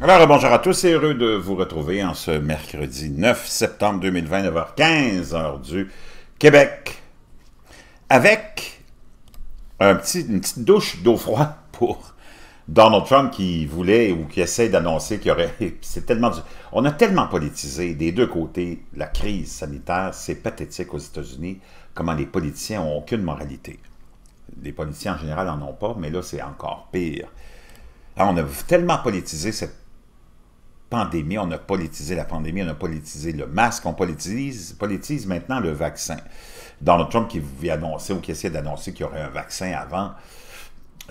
Alors, bonjour à tous et heureux de vous retrouver en ce mercredi 9 septembre 2020, 9h15, heure du Québec, avec une petite douche d'eau froide pour Donald Trump qui voulait ou qui essaie d'annoncer qu'il y aurait... C'est tellement... On a tellement politisé des deux côtés la crise sanitaire, c'est pathétique aux États-Unis, comment les politiciens n'ont aucune moralité. Les politiciens en général n'en ont pas, mais là, c'est encore pire. on a tellement politisé cette pandémie, on a politisé la pandémie, on a politisé le masque, on politise, politise maintenant le vaccin. Donald Trump qui vient annoncer ou qui essaie d'annoncer qu'il y aurait un vaccin avant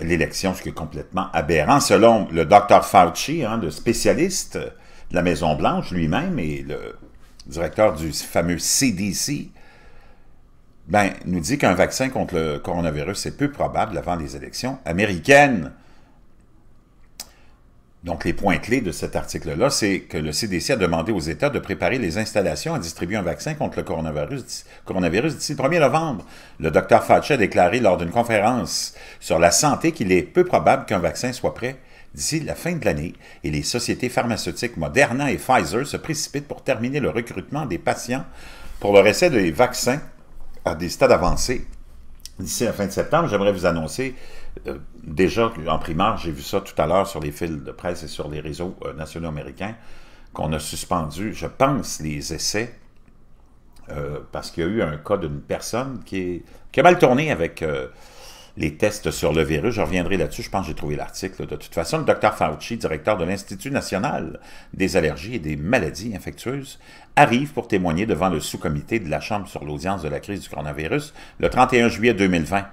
l'élection, ce qui est complètement aberrant. Selon le Dr Fauci, hein, le spécialiste de la Maison-Blanche lui-même et le directeur du fameux CDC, ben, nous dit qu'un vaccin contre le coronavirus est peu probable avant les élections américaines. Donc, les points clés de cet article-là, c'est que le CDC a demandé aux États de préparer les installations à distribuer un vaccin contre le coronavirus, d'ici le 1er novembre. Le docteur Fauci a déclaré lors d'une conférence sur la santé qu'il est peu probable qu'un vaccin soit prêt d'ici la fin de l'année et les sociétés pharmaceutiques Moderna et Pfizer se précipitent pour terminer le recrutement des patients pour leur essai des vaccins à des stades avancés d'ici la fin de septembre, j'aimerais vous annoncer, euh, déjà en primaire, j'ai vu ça tout à l'heure sur les fils de presse et sur les réseaux euh, nationaux américains, qu'on a suspendu, je pense, les essais, euh, parce qu'il y a eu un cas d'une personne qui, est, qui, a mal tourné avec les tests sur le virus. Je reviendrai là-dessus, je pense que j'ai trouvé l'article. De toute façon, le docteur Fauci, directeur de l'Institut national des allergies et des maladies infectieuses, arrive pour témoigner devant le sous-comité de la Chambre sur l'audience de la crise du coronavirus le 31 juillet 2020.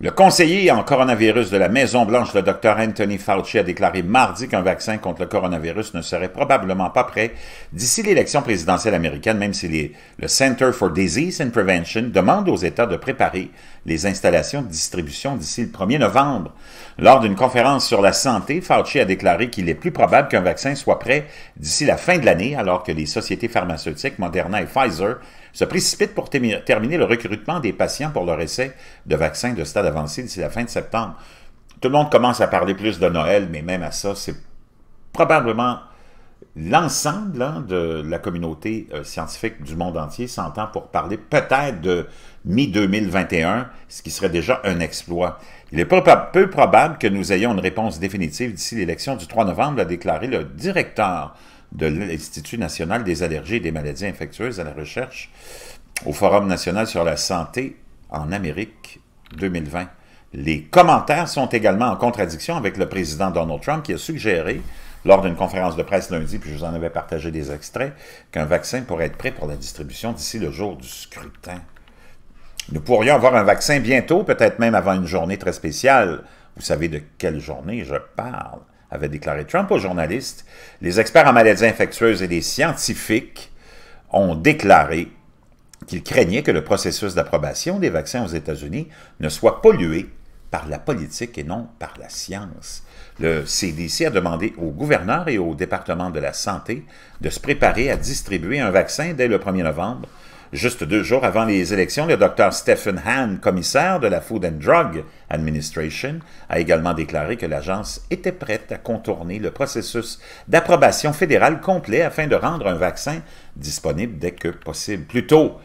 Le conseiller en coronavirus de la Maison-Blanche, le Dr Anthony Fauci, a déclaré mardi qu'un vaccin contre le coronavirus ne serait probablement pas prêt d'ici l'élection présidentielle américaine, même si le Center for Disease and Prevention demande aux États de préparer les installations de distribution d'ici le 1er novembre. Lors d'une conférence sur la santé, Fauci a déclaré qu'il est plus probable qu'un vaccin soit prêt d'ici la fin de l'année, alors que les sociétés pharmaceutiques Moderna et Pfizer se précipitent pour terminer le recrutement des patients pour leur essai de vaccin de stade avancé d'ici la fin de septembre. Tout le monde commence à parler plus de Noël, mais même à ça, c'est probablement l'ensemble hein, de la communauté euh, scientifique du monde entier s'entend pour parler peut-être de mi-2021, ce qui serait déjà un exploit. Il est peu probable que nous ayons une réponse définitive d'ici l'élection du 3 novembre, a déclaré le directeur de l'Institut national des allergies et des maladies infectieuses à la recherche au Forum national sur la santé en Amérique 2020. Les commentaires sont également en contradiction avec le président Donald Trump qui a suggéré, lors d'une conférence de presse lundi, puis je vous en avais partagé des extraits, qu'un vaccin pourrait être prêt pour la distribution d'ici le jour du scrutin. Nous pourrions avoir un vaccin bientôt, peut-être même avant une journée très spéciale. Vous savez de quelle journée je parle avait déclaré Trump aux journalistes, les experts en maladies infectieuses et les scientifiques ont déclaré qu'ils craignaient que le processus d'approbation des vaccins aux États-Unis ne soit pollué par la politique et non par la science. Le CDC a demandé au gouverneurs et au département de la santé de se préparer à distribuer un vaccin dès le 1er novembre Juste deux jours avant les élections, le docteur Stephen Hahn, commissaire de la Food and Drug Administration, a également déclaré que l'agence était prête à contourner le processus d'approbation fédérale complet afin de rendre un vaccin disponible dès que possible. Plus tôt,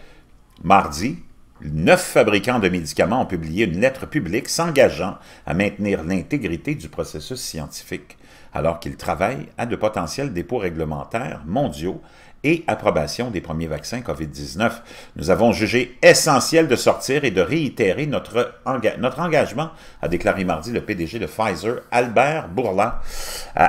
mardi, Neuf fabricants de médicaments ont publié une lettre publique s'engageant à maintenir l'intégrité du processus scientifique, alors qu'ils travaillent à de potentiels dépôts réglementaires mondiaux et approbation des premiers vaccins COVID-19. Nous avons jugé essentiel de sortir et de réitérer notre, engagement, a déclaré mardi le PDG de Pfizer, Albert Bourla,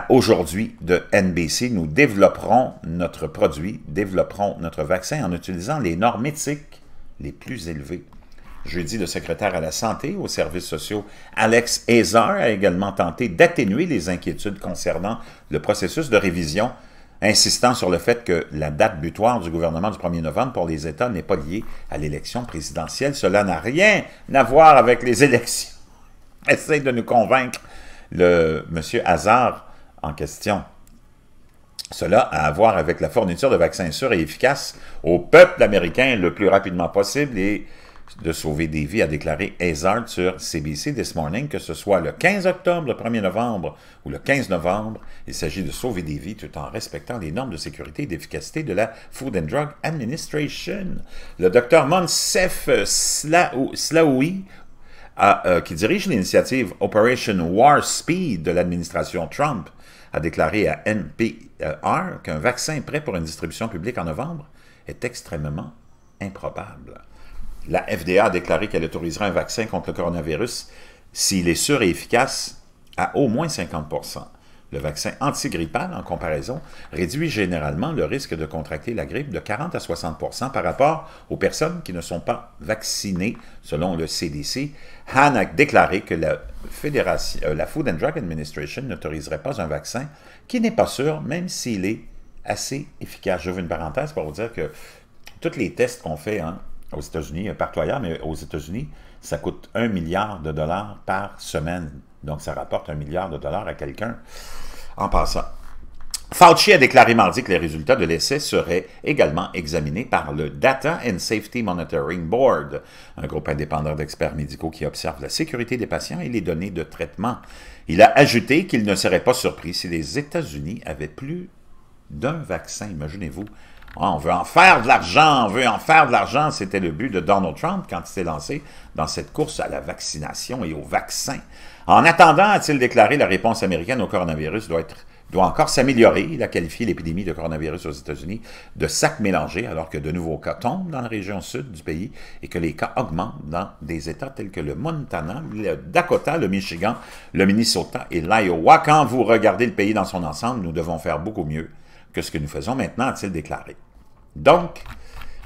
aujourd'hui de NBC. Nous développerons notre produit, développerons notre vaccin en utilisant les normes éthiques les plus élevées. Jeudi, le secrétaire à la santé aux services sociaux, Alex Azar, a également tenté d'atténuer les inquiétudes concernant le processus de révision insistant sur le fait que la date butoir du gouvernement du 1er novembre pour les États n'est pas liée à l'élection présidentielle. Cela n'a rien à voir avec les élections. Essaye de nous convaincre le monsieur Hazard en question. Cela a à voir avec la fourniture de vaccins sûrs et efficaces au peuple américain le plus rapidement possible et de sauver des vies, a déclaré Hazard sur CBC This Morning, que ce soit le 15 octobre, le 1er novembre ou le 15 novembre, il s'agit de sauver des vies tout en respectant les normes de sécurité et d'efficacité de la Food and Drug Administration. Le docteur Monsef Slaoui, euh, qui dirige l'initiative Operation War Speed de l'administration Trump, a déclaré à NPR qu'un vaccin prêt pour une distribution publique en novembre est extrêmement improbable. La FDA a déclaré qu'elle autoriserait un vaccin contre le coronavirus s'il est sûr et efficace à au moins 50 Le vaccin antigrippal, en comparaison, réduit généralement le risque de contracter la grippe de 40 à 60 par rapport aux personnes qui ne sont pas vaccinées, selon le CDC. Han a déclaré que euh, la, Food and Drug Administration n'autoriserait pas un vaccin qui n'est pas sûr, même s'il est assez efficace. veux une parenthèse pour vous dire que tous les tests qu'on fait, hein, aux États-Unis, euh, partout ailleurs, mais aux États-Unis, ça coûte un milliard de dollars par semaine. Donc, ça rapporte un milliard de dollars à quelqu'un en passant. Fauci a déclaré mardi que les résultats de l'essai seraient également examinés par le Data and Safety Monitoring Board, un groupe indépendant d'experts médicaux qui observe la sécurité des patients et les données de traitement. Il a ajouté qu'il ne serait pas surpris si les États-Unis avaient plus d'un vaccin, imaginez-vous, ah, on veut en faire de l'argent, on veut en faire de l'argent. C'était le but de Donald Trump quand il s'est lancé dans cette course à la vaccination et au vaccin. En attendant, a-t-il déclaré, la réponse américaine au coronavirus doit encore s'améliorer. Il a qualifié l'épidémie de coronavirus aux États-Unis de sac mélangé, alors que de nouveaux cas tombent dans la région sud du pays et que les cas augmentent dans des États tels que le Montana, le Dakota, le Michigan, le Minnesota et l'Iowa. Quand vous regardez le pays dans son ensemble, nous devons faire beaucoup mieux que ce que nous faisons maintenant, a-t-il déclaré. Donc,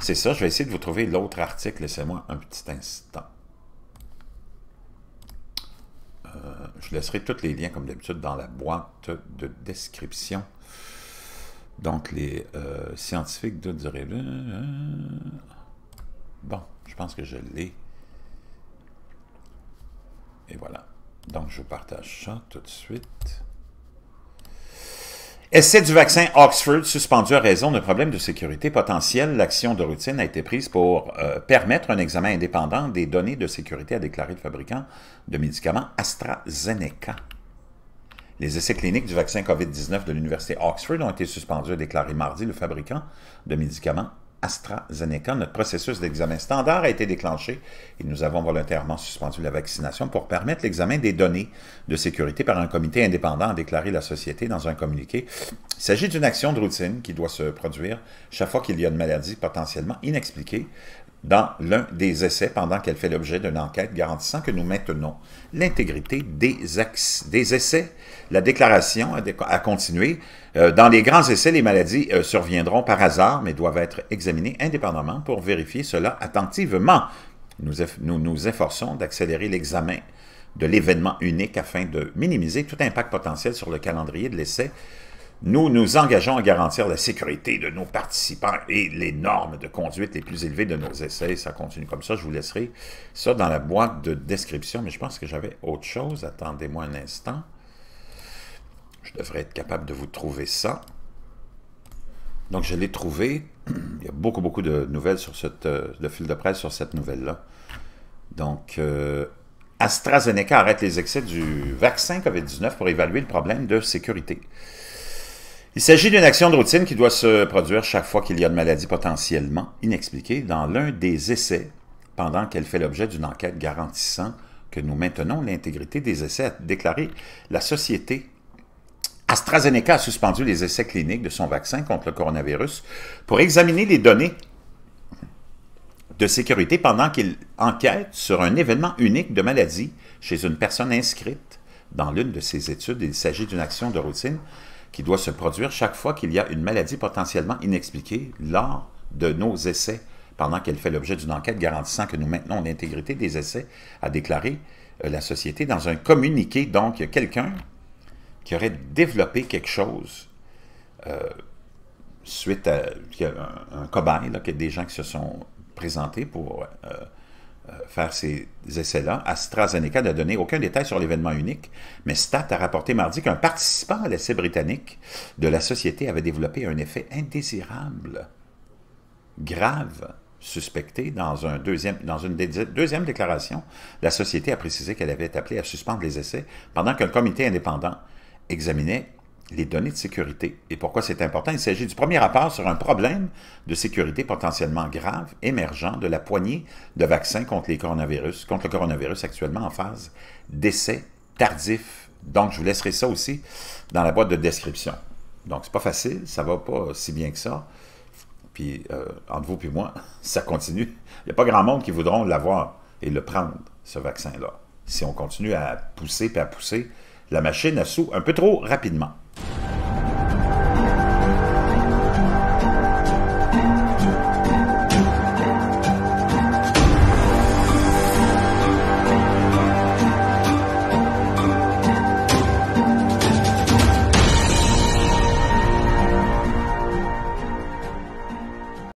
c'est ça, je vais essayer de vous trouver l'autre article, laissez-moi un petit instant. Euh, je laisserai tous les liens, comme d'habitude, dans la boîte de description. Donc, les euh, scientifiques de durée... Euh, bon, je pense que je l'ai. Et voilà. Donc, je partage ça tout de suite. Essai du vaccin Oxford suspendu à raison d'un problème de sécurité potentiel. L'action de routine a été prise pour euh, permettre un examen indépendant des données de sécurité à déclarer le fabricant de médicaments AstraZeneca. Les essais cliniques du vaccin COVID-19 de l'Université Oxford ont été suspendus à déclarer mardi le fabricant de médicaments AstraZeneca. Notre processus d'examen standard a été déclenché et nous avons volontairement suspendu la vaccination pour permettre l'examen des données de sécurité par un comité indépendant, a déclaré la société dans un communiqué. Il s'agit d'une action de routine qui doit se produire chaque fois qu'il y a une maladie potentiellement inexpliquée dans l'un des essais pendant qu'elle fait l'objet d'une enquête garantissant que nous maintenons l'intégrité des, essais. La déclaration a, continué. Euh, dans les grands essais, les maladies euh, surviendront par hasard, mais doivent être examinées indépendamment pour vérifier cela attentivement. nous, nous efforçons d'accélérer l'examen de l'événement unique afin de minimiser tout impact potentiel sur le calendrier de l'essai nous nous engageons à garantir la sécurité de nos participants et les normes de conduite les plus élevées de nos essais. Ça continue comme ça. Je vous laisserai ça dans la boîte de description, mais je pense que j'avais autre chose. Attendez-moi un instant. Je devrais être capable de vous trouver ça. Donc, je l'ai trouvé. Il y a beaucoup, beaucoup de nouvelles sur cette, euh, de fil de presse sur cette nouvelle-là. Donc, euh, AstraZeneca arrête les excès du vaccin COVID-19 pour évaluer le problème de sécurité. Il s'agit d'une action de routine qui doit se produire chaque fois qu'il y a une maladie potentiellement inexpliquée dans l'un des essais, pendant qu'elle fait l'objet d'une enquête garantissant que nous maintenons l'intégrité des essais, a déclaré la société. AstraZeneca a suspendu les essais cliniques de son vaccin contre le coronavirus pour examiner les données de sécurité pendant qu'il enquête sur un événement unique de maladie chez une personne inscrite dans l'une de ses études. Il s'agit d'une action de routine qui doit se produire chaque fois qu'il y a une maladie potentiellement inexpliquée lors de nos essais, pendant qu'elle fait l'objet d'une enquête garantissant que nous maintenons l'intégrité des essais, a déclaré euh, la société dans un communiqué. Donc, quelqu'un qui aurait développé quelque chose euh, suite à un, cobaye, des gens qui se sont présentés pour euh, euh, faire ces essais-là. AstraZeneca n'a donné aucun détail sur l'événement unique, mais Stat a rapporté mardi qu'un participant à l'essai britannique de la société avait développé un effet indésirable, grave, suspecté dans, un deuxième, dans une deuxième déclaration. La société a précisé qu'elle avait appelé à suspendre les essais pendant qu'un comité indépendant examinait les données de sécurité et pourquoi c'est important. Il s'agit du premier rapport sur un problème de sécurité potentiellement grave émergent de la poignée de vaccins contre, les coronavirus, contre le coronavirus actuellement en phase d'essai tardif. Donc, je vous laisserai ça aussi dans la boîte de description. Donc, c'est pas facile, ça va pas si bien que ça. Puis, euh, entre vous et moi, ça continue. Il n'y a pas grand monde qui voudront l'avoir et le prendre, ce vaccin-là, si on continue à pousser et à pousser la machine à sous un peu trop rapidement.